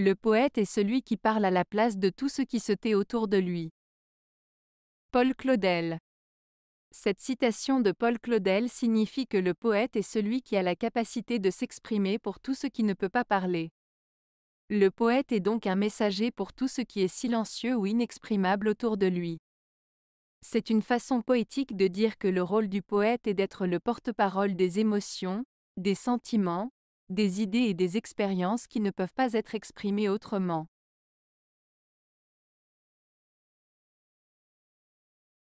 Le poète est celui qui parle à la place de tout ce qui se tait autour de lui. Paul Claudel. Cette citation de Paul Claudel signifie que le poète est celui qui a la capacité de s'exprimer pour tout ce qui ne peut pas parler. Le poète est donc un messager pour tout ce qui est silencieux ou inexprimable autour de lui. C'est une façon poétique de dire que le rôle du poète est d'être le porte-parole des émotions, des sentiments, des idées et des expériences qui ne peuvent pas être exprimées autrement.